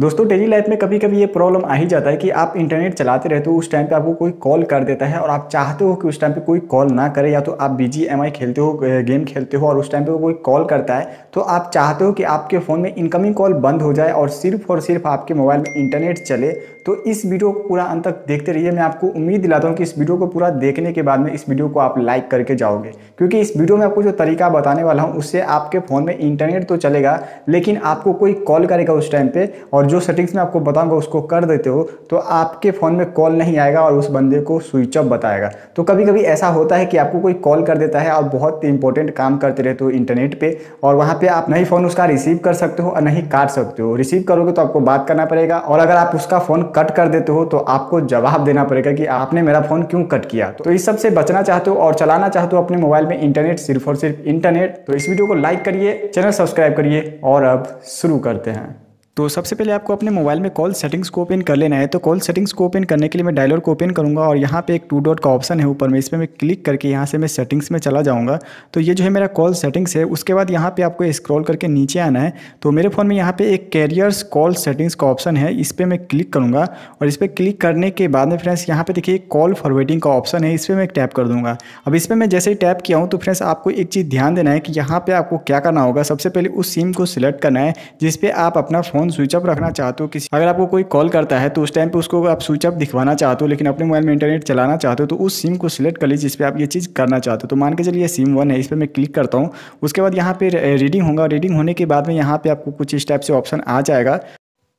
दोस्तों daily life में कभी कभी ये प्रॉब्लम आ ही जाता है कि आप इंटरनेट चलाते रहते हो उस टाइम पे आपको कोई कॉल कर देता है और आप चाहते हो कि उस टाइम पे कोई कॉल ना करे या तो आप जी एम खेलते हो गेम खेलते हो और उस टाइम पे कोई कॉल करता है तो आप चाहते हो कि आपके फ़ोन में इनकमिंग कॉल बंद हो जाए और सिर्फ और सिर्फ आपके मोबाइल में इंटरनेट चले तो इस वीडियो को पूरा अंत तक देखते रहिए मैं आपको उम्मीद दिलाता हूँ कि इस वीडियो को पूरा देखने के बाद में इस वीडियो को आप लाइक करके जाओगे क्योंकि इस वीडियो में आपको जो तरीका बताने वाला हूँ उससे आपके फ़ोन में इंटरनेट तो चलेगा लेकिन आपको कोई कॉल करेगा उस टाइम पर और और जो सेटिंग्स में आपको बताऊंगा उसको कर देते हो तो आपके फ़ोन में कॉल नहीं आएगा और उस बंदे को स्विच ऑफ बताएगा तो कभी कभी ऐसा होता है कि आपको कोई कॉल कर देता है आप बहुत इंपॉर्टेंट काम करते रहते हो इंटरनेट पर और वहाँ पर आप नहीं फ़ोन उसका रिसीव कर सकते हो और नहीं काट सकते हो रिसीव करोगे तो आपको बात करना पड़ेगा और अगर आप उसका फ़ोन कट कर देते हो तो आपको जवाब देना पड़ेगा कि आपने मेरा फ़ोन क्यों कट किया तो इस सबसे बचना चाहते हो और चलाना चाहते हो अपने मोबाइल में इंटरनेट सिर्फ और सिर्फ इंटरनेट तो इस वीडियो को लाइक करिए चैनल सब्सक्राइब करिए और अब शुरू करते हैं तो सबसे पहले आपको अपने मोबाइल में कॉल सेटिंग्स को ओपन कर लेना है तो कॉल सेटिंग्स को ओपन करने के लिए मैं डायलर को ओपन करूँगा और यहाँ पे एक टू डॉट का ऑप्शन है ऊपर में इस पर मैं क्लिक करके यहाँ से मैं सेटिंग्स में चला जाऊँगा तो ये जो है मेरा कॉल सेटिंग्स है उसके बाद यहाँ पर आपको स्क्रॉल करके नीचे आना है तो मेरे फ़ोन में यहाँ पर एक कैरियर्स कॉल सेटिंग्स का ऑप्शन है इस पर मैं क्लिक करूँगा और इस पर क्लिक करने के बाद में फ्रेंड्स यहाँ पर देखिए कॉल फॉरवर्डिंग का ऑप्शन है इस पर मैं टैप कर दूँगा अब इस पर मैं जैसे ही टैप किया हूँ तो फ्रेंड्स आपको एक चीज़ ध्यान देना है कि यहाँ पर आपको क्या करना होगा सबसे पहले उस सिम को सिलेक्ट करना है जिसपे आप अपना फ़ोन फ़ोन स्विच अप रखना चाहते हो किसी अगर आपको कोई कॉल करता है तो उस टाइम पर उसको आप स्विच अप दिखवाना चाहते हो लेकिन अपने मोबाइल में इंटरनेट चलाना चाहते हो तो उस सिम को सिलेक्ट कर लीजिए जिस पर आप ये चीज़ करना चाहते हो तो मान के चलिए सिम वन है इस पर मैं क्लिक करता हूँ उसके बाद यहाँ पे रीडिंग होगा रीडिंग होने के बाद में यहाँ पे आपको कुछ इस टाइप से ऑप्शन आ जाएगा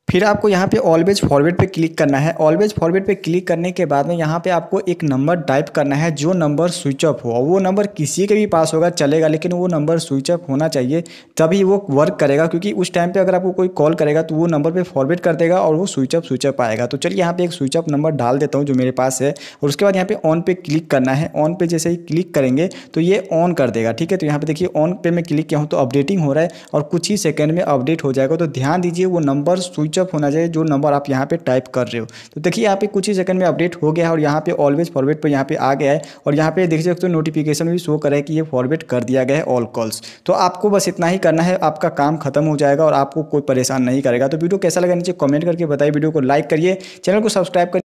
फिर आपको यहाँ पे ऑलवेज फॉरवर्ड पे क्लिक करना है ऑलवेज फॉरवर्ड पे क्लिक करने के बाद में यहाँ पे आपको एक नंबर टाइप करना है जो नंबर स्विच ऑफ हो वो नंबर किसी के भी पास होगा चलेगा लेकिन वो नंबर स्विच ऑफ होना चाहिए तभी वो वर्क करेगा क्योंकि उस टाइम पे अगर आपको कोई कॉल करेगा तो वो नंबर पर फॉरवर्ड कर देगा और वो स्विच ऑफ स्विच ऑफ आएगा तो चलिए यहाँ पर एक स्विच ऑफ नंबर डाल देता हूँ जो मेरे पास है और उसके बाद यहाँ पे ऑन पे क्लिक करना है ऑन पे जैसे ही क्लिक करेंगे तो ये ऑन कर देगा ठीक है तो यहाँ पर देखिए ऑन पे मैं क्लिक किया हूँ तो अपडेटिंग हो रहा है और कुछ ही सेकेंड में अपडेट हो जाएगा तो ध्यान दीजिए वो नंबर स्विच स्विच होना चाहिए जो नंबर आप यहाँ पे टाइप कर रहे हो तो देखिए यहाँ पे कुछ ही सेकंड में अपडेट हो गया है और यहाँ पे ऑलवेज फॉरवर्ड पर यहाँ पे आ गया है और यहाँ पे देख सकते हो नोटिफिकेशन भी शो करे कि ये फॉरवर्ड कर दिया गया है ऑल कॉल्स तो आपको बस इतना ही करना है आपका काम खत्म हो जाएगा और आपको कोई परेशान नहीं करेगा तो वीडियो कैसा लगा नीचे कॉमेंट करके बताइए वीडियो को लाइक करिए चैनल को सब्सक्राइब